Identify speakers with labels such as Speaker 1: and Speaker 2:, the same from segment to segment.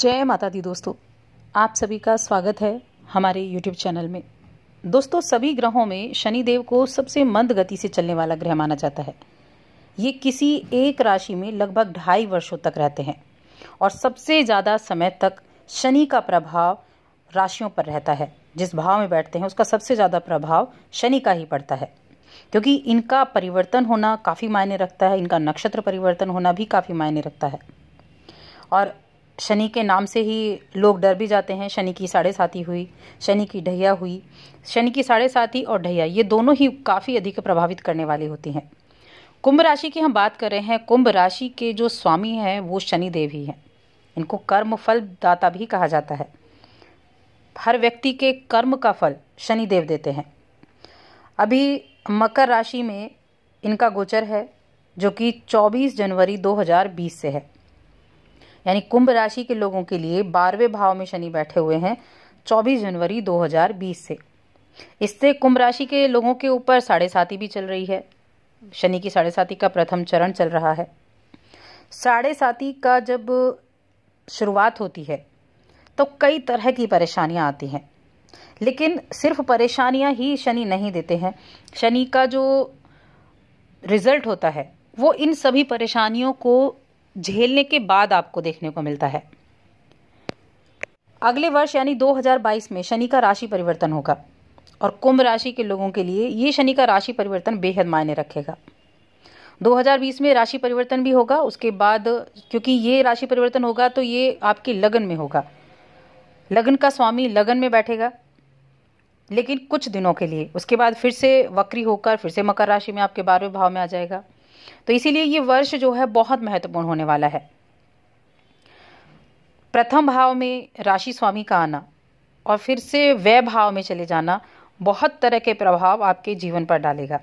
Speaker 1: जय माता दी दोस्तों आप सभी का स्वागत है हमारे यूट्यूब चैनल में दोस्तों सभी ग्रहों में शनिदेव को सबसे मंद गति से चलने वाला ग्रह माना जाता है ये किसी एक राशि में लगभग ढाई वर्षों तक रहते हैं और सबसे ज़्यादा समय तक शनि का प्रभाव राशियों पर रहता है जिस भाव में बैठते हैं उसका सबसे ज़्यादा प्रभाव शनि का ही पड़ता है क्योंकि इनका परिवर्तन होना काफ़ी मायने रखता है इनका नक्षत्र परिवर्तन होना भी काफ़ी मायने रखता है और शनि के नाम से ही लोग डर भी जाते हैं शनि की साढ़े साथी हुई शनि की ढैया हुई शनि की साढ़े साथी और ढैया ये दोनों ही काफ़ी अधिक प्रभावित करने वाली होती हैं कुंभ राशि की हम बात कर रहे हैं कुंभ राशि के जो स्वामी हैं वो शनि देव ही हैं इनको कर्म फल दाता भी कहा जाता है हर व्यक्ति के कर्म का फल शनि देव देते हैं अभी मकर राशि में इनका गोचर है जो कि 24 जनवरी 2020 से है यानी कुंभ राशि के लोगों के लिए बारहवें भाव में शनि बैठे हुए हैं 24 जनवरी 2020 से इससे कुंभ राशि के लोगों के ऊपर साढ़े साथी भी चल रही है शनि की साढ़े साथी का प्रथम चरण चल रहा है साढ़े साथी का जब शुरुआत होती है तो कई तरह की परेशानियां आती हैं लेकिन सिर्फ परेशानियां ही शनि नहीं देते हैं शनि का जो रिजल्ट होता है वो इन सभी परेशानियों को झेलने के बाद आपको देखने को मिलता है अगले वर्ष यानी 2022 में शनि का राशि परिवर्तन होगा और कुंभ राशि के लोगों के लिए ये शनि का राशि परिवर्तन बेहद मायने रखेगा 2020 में राशि परिवर्तन भी होगा उसके बाद क्योंकि ये राशि परिवर्तन होगा तो ये आपके लगन में होगा लगन का स्वामी लगन में बैठेगा लेकिन कुछ दिनों के लिए उसके बाद फिर से वक्री होकर फिर से मकर राशि में आपके बारहवें भाव में आ जाएगा तो इसीलिए ये वर्ष जो है बहुत महत्वपूर्ण होने वाला है प्रथम भाव में राशि स्वामी का आना और फिर से वह भाव में चले जाना बहुत तरह के प्रभाव आपके जीवन पर डालेगा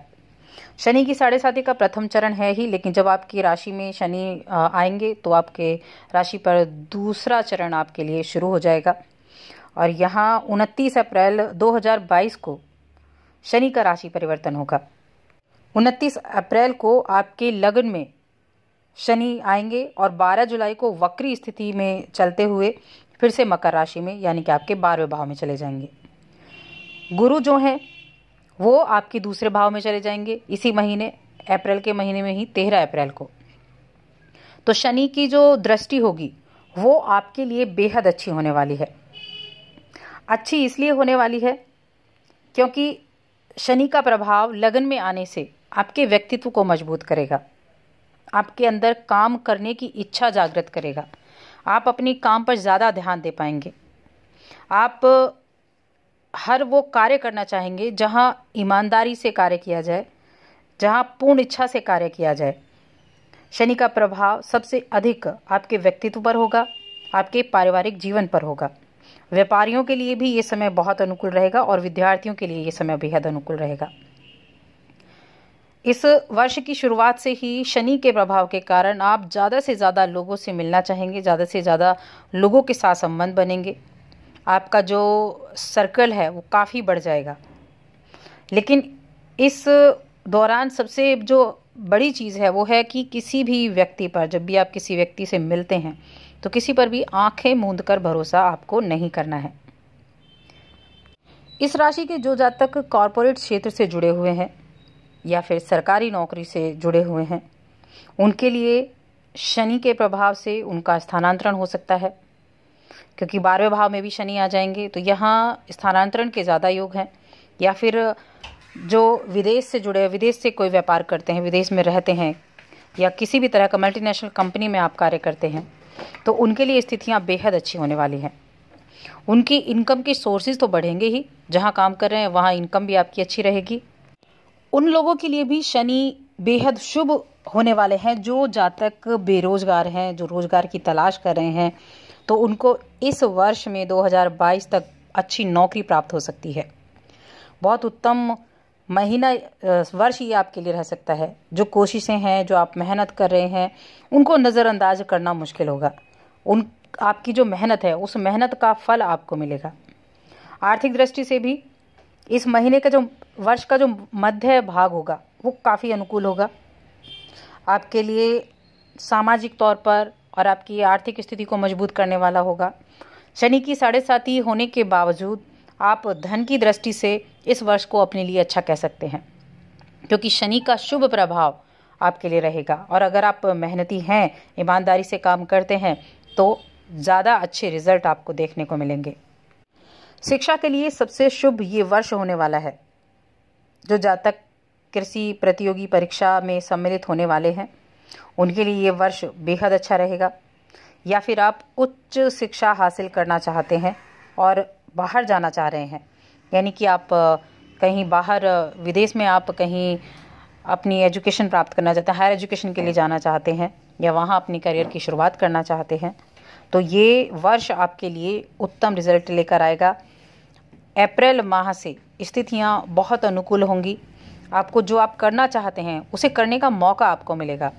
Speaker 1: शनि की साढ़े साथी का प्रथम चरण है ही लेकिन जब आपकी राशि में शनि आएंगे तो आपके राशि पर दूसरा चरण आपके लिए शुरू हो जाएगा और यहाँ उनतीस अप्रैल 2022 को शनि का राशि परिवर्तन होगा उनतीस अप्रैल को आपके लग्न में शनि आएंगे और 12 जुलाई को वक्री स्थिति में चलते हुए फिर से मकर राशि में यानी कि आपके बारहवें भाव में चले जाएंगे गुरु जो हैं वो आपके दूसरे भाव में चले जाएंगे इसी महीने अप्रैल के महीने में ही तेरह अप्रैल को तो शनि की जो दृष्टि होगी वो आपके लिए बेहद अच्छी होने वाली है अच्छी इसलिए होने वाली है क्योंकि शनि का प्रभाव लगन में आने से आपके व्यक्तित्व को मजबूत करेगा आपके अंदर काम करने की इच्छा जागृत करेगा आप अपने काम पर ज़्यादा ध्यान दे पाएंगे आप हर वो कार्य करना चाहेंगे जहाँ ईमानदारी से कार्य किया जाए जहाँ पूर्ण इच्छा से कार्य किया जाए शनि का प्रभाव सबसे अधिक आपके व्यक्तित्व पर होगा आपके पारिवारिक जीवन पर होगा व्यापारियों के लिए भी ये समय बहुत अनुकूल रहेगा और विद्यार्थियों के लिए ये समय बेहद अनुकूल रहेगा इस वर्ष की शुरुआत से ही शनि के प्रभाव के कारण आप ज़्यादा से ज़्यादा लोगों से मिलना चाहेंगे ज़्यादा से ज़्यादा लोगों के साथ संबंध बनेंगे आपका जो सर्कल है वो काफ़ी बढ़ जाएगा लेकिन इस दौरान सबसे जो बड़ी चीज़ है वो है कि किसी भी व्यक्ति पर जब भी आप किसी व्यक्ति से मिलते हैं तो किसी पर भी आंखें मूंद कर भरोसा आपको नहीं करना है इस राशि के जो जातक कॉरपोरेट क्षेत्र से जुड़े हुए हैं या फिर सरकारी नौकरी से जुड़े हुए हैं उनके लिए शनि के प्रभाव से उनका स्थानांतरण हो सकता है क्योंकि बारहवें भाव में भी शनि आ जाएंगे तो यहाँ स्थानांतरण के ज़्यादा योग हैं या फिर जो विदेश से जुड़े विदेश से कोई व्यापार करते हैं विदेश में रहते हैं या किसी भी तरह का मल्टीनेशनल कंपनी में आप कार्य करते हैं तो उनके लिए स्थितियाँ बेहद अच्छी होने वाली हैं उनकी इनकम के सोर्सेज तो बढ़ेंगे ही जहाँ काम कर रहे हैं वहाँ इनकम भी आपकी अच्छी रहेगी उन लोगों के लिए भी शनि बेहद शुभ होने वाले हैं जो जातक बेरोजगार हैं जो रोजगार की तलाश कर रहे हैं तो उनको इस वर्ष में 2022 तक अच्छी नौकरी प्राप्त हो सकती है बहुत उत्तम महीना वर्ष ये आपके लिए रह सकता है जो कोशिशें हैं जो आप मेहनत कर रहे हैं उनको नज़रअंदाज करना मुश्किल होगा उन आपकी जो मेहनत है उस मेहनत का फल आपको मिलेगा आर्थिक दृष्टि से भी इस महीने का जो वर्ष का जो मध्य भाग होगा वो काफ़ी अनुकूल होगा आपके लिए सामाजिक तौर पर और आपकी आर्थिक स्थिति को मजबूत करने वाला होगा शनि की साढ़े साथी होने के बावजूद आप धन की दृष्टि से इस वर्ष को अपने लिए अच्छा कह सकते हैं क्योंकि शनि का शुभ प्रभाव आपके लिए रहेगा और अगर आप मेहनती हैं ईमानदारी से काम करते हैं तो ज़्यादा अच्छे रिजल्ट आपको देखने को मिलेंगे शिक्षा के लिए सबसे शुभ ये वर्ष होने वाला है जो जातक कृषि प्रतियोगी परीक्षा में सम्मिलित होने वाले हैं उनके लिए ये वर्ष बेहद अच्छा रहेगा या फिर आप उच्च शिक्षा हासिल करना चाहते हैं और बाहर जाना चाह रहे हैं यानी कि आप कहीं बाहर विदेश में आप कहीं अपनी एजुकेशन प्राप्त करना चाहते हैं हायर एजुकेशन के लिए जाना चाहते हैं या वहाँ अपनी करियर की शुरुआत करना चाहते हैं तो ये वर्ष आपके लिए उत्तम रिजल्ट लेकर आएगा अप्रैल माह से स्थितियाँ बहुत अनुकूल होंगी आपको जो आप करना चाहते हैं उसे करने का मौका आपको मिलेगा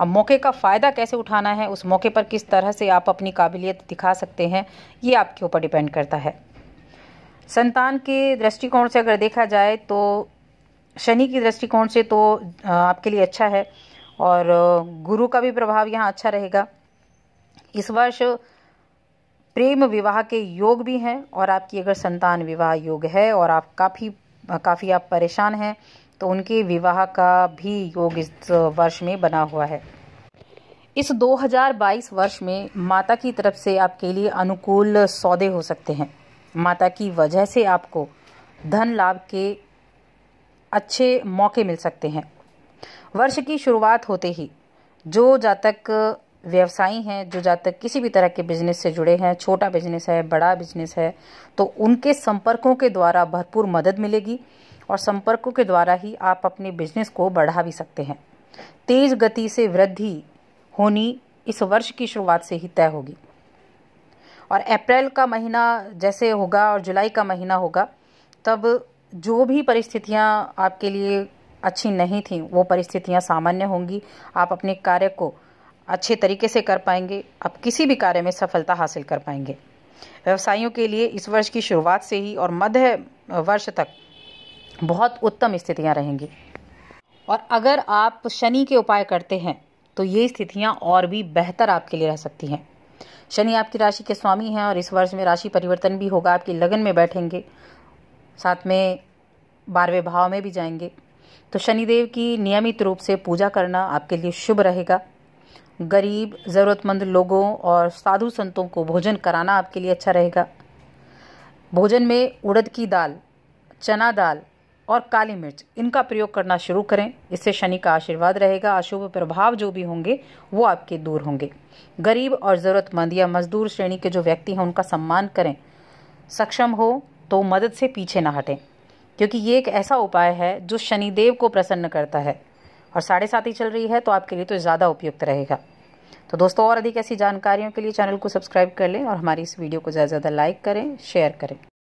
Speaker 1: अब मौके का फ़ायदा कैसे उठाना है उस मौके पर किस तरह से आप अपनी काबिलियत दिखा सकते हैं ये आपके ऊपर डिपेंड करता है संतान के दृष्टिकोण से अगर देखा जाए तो शनि की दृष्टिकोण से तो आपके लिए अच्छा है और गुरु का भी प्रभाव यहाँ अच्छा रहेगा इस वर्ष प्रेम विवाह के योग भी हैं और आपकी अगर संतान विवाह योग है और आप काफ़ी काफ़ी आप परेशान हैं तो उनके विवाह का भी योग इस वर्ष में बना हुआ है इस 2022 वर्ष में माता की तरफ से आपके लिए अनुकूल सौदे हो सकते हैं माता की वजह से आपको धन लाभ के अच्छे मौके मिल सकते हैं वर्ष की शुरुआत होते ही जो जातक व्यवसायी हैं जो जातक किसी भी तरह के बिजनेस से जुड़े हैं छोटा बिजनेस है बड़ा बिजनेस है तो उनके संपर्कों के द्वारा भरपूर मदद मिलेगी और संपर्कों के द्वारा ही आप अपने बिजनेस को बढ़ा भी सकते हैं तेज गति से वृद्धि होनी इस वर्ष की शुरुआत से ही तय होगी और अप्रैल का महीना जैसे होगा और जुलाई का महीना होगा तब जो भी परिस्थितियां आपके लिए अच्छी नहीं थी वो परिस्थितियां सामान्य होंगी आप अपने कार्य को अच्छे तरीके से कर पाएंगे आप किसी भी कार्य में सफलता हासिल कर पाएंगे व्यवसायियों के लिए इस वर्ष की शुरुआत से ही और मध्य वर्ष तक बहुत उत्तम स्थितियां रहेंगी और अगर आप शनि के उपाय करते हैं तो ये स्थितियां और भी बेहतर आपके लिए रह सकती हैं शनि आपकी राशि के स्वामी हैं और इस वर्ष में राशि परिवर्तन भी होगा आपकी लगन में बैठेंगे साथ में बारहवें भाव में भी जाएंगे तो शनिदेव की नियमित रूप से पूजा करना आपके लिए शुभ रहेगा गरीब ज़रूरतमंद लोगों और साधु संतों को भोजन कराना आपके लिए अच्छा रहेगा भोजन में उड़द की दाल चना दाल और काली मिर्च इनका प्रयोग करना शुरू करें इससे शनि का आशीर्वाद रहेगा अशुभ प्रभाव जो भी होंगे वो आपके दूर होंगे गरीब और ज़रूरतमंद या मजदूर श्रेणी के जो व्यक्ति हैं उनका सम्मान करें सक्षम हो तो मदद से पीछे ना हटें क्योंकि ये एक ऐसा उपाय है जो शनिदेव को प्रसन्न करता है और साढ़े सात ही चल रही है तो आपके लिए तो ज़्यादा उपयुक्त रहेगा तो दोस्तों और अधिक ऐसी जानकारियों के लिए चैनल को सब्सक्राइब कर लें और हमारी इस वीडियो को ज़्यादा से ज़्यादा लाइक करें शेयर करें